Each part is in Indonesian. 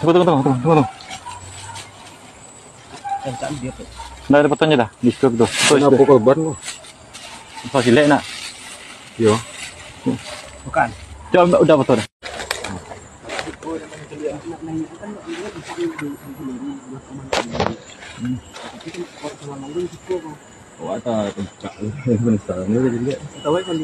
Tunggu, tunggu, tunggu, tunggu, tunggu. Eh, dah ada potongnya dah. Di situ tu. Kenapa korban tu? Kau silek nak? Yo. Ya. Bukan. Dah udah potong Hmm.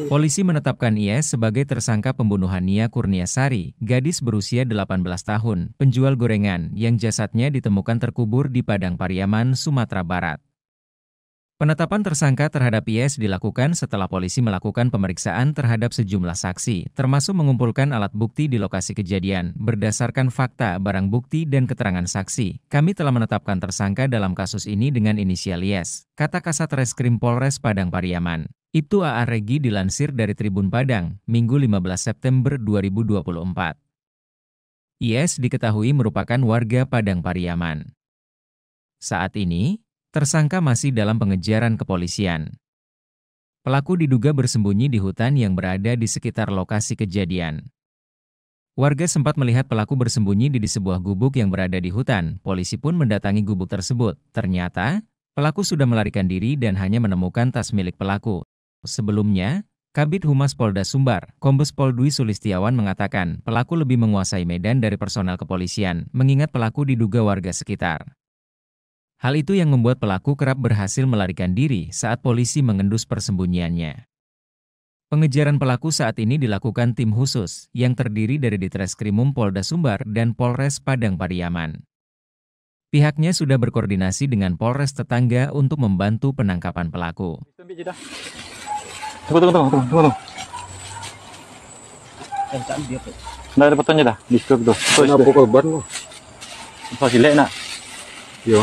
Polisi menetapkan IS sebagai tersangka pembunuhan Nia Kurniasari, gadis berusia 18 tahun, penjual gorengan yang jasadnya ditemukan terkubur di Padang Pariaman, Sumatera Barat. Penetapan tersangka terhadap IS dilakukan setelah polisi melakukan pemeriksaan terhadap sejumlah saksi, termasuk mengumpulkan alat bukti di lokasi kejadian berdasarkan fakta, barang bukti, dan keterangan saksi. Kami telah menetapkan tersangka dalam kasus ini dengan inisial IS, kata Kasat Reskrim Polres Padang Pariaman. Itu AA Regi dilansir dari Tribun Padang, Minggu 15 September 2024. IS diketahui merupakan warga Padang Pariaman. Saat ini, tersangka masih dalam pengejaran kepolisian. Pelaku diduga bersembunyi di hutan yang berada di sekitar lokasi kejadian. Warga sempat melihat pelaku bersembunyi di, sebuah gubuk yang berada di hutan. Polisi pun mendatangi gubuk tersebut. Ternyata, pelaku sudah melarikan diri dan hanya menemukan tas milik pelaku. Sebelumnya, Kabit Humas Polda Sumbar, Kombes Pol Dwi Sulistiawan mengatakan pelaku lebih menguasai medan dari personal kepolisian, mengingat pelaku diduga warga sekitar. Hal itu yang membuat pelaku kerap berhasil melarikan diri saat polisi mengendus persembunyiannya. Pengejaran pelaku saat ini dilakukan tim khusus yang terdiri dari Ditreskrimum Polda Sumbar dan Polres Padang Pariaman. Pihaknya sudah berkoordinasi dengan Polres tetangga untuk membantu penangkapan pelaku. Tunggu, tunggu, tunggu, tunggu, tunggu. Nggak ada petunjuk dah, di situ tuh. Kenapa korban loh. Pas silek nak? Yo.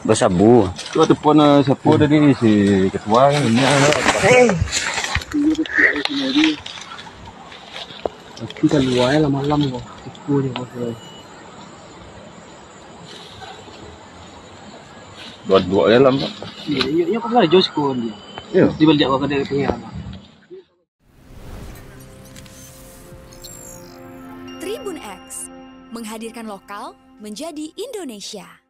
bersabu itu telepon eh, sepuh tadi si ketua ini kan, eh kita kalau ayah lama-lama kok tipu ya, ya, ya, dia kok dua-dua ya lama iya iya iya kok lah jauh sekolah dia iya dibalik apa kedai pengiran Tribun X menghadirkan lokal menjadi Indonesia.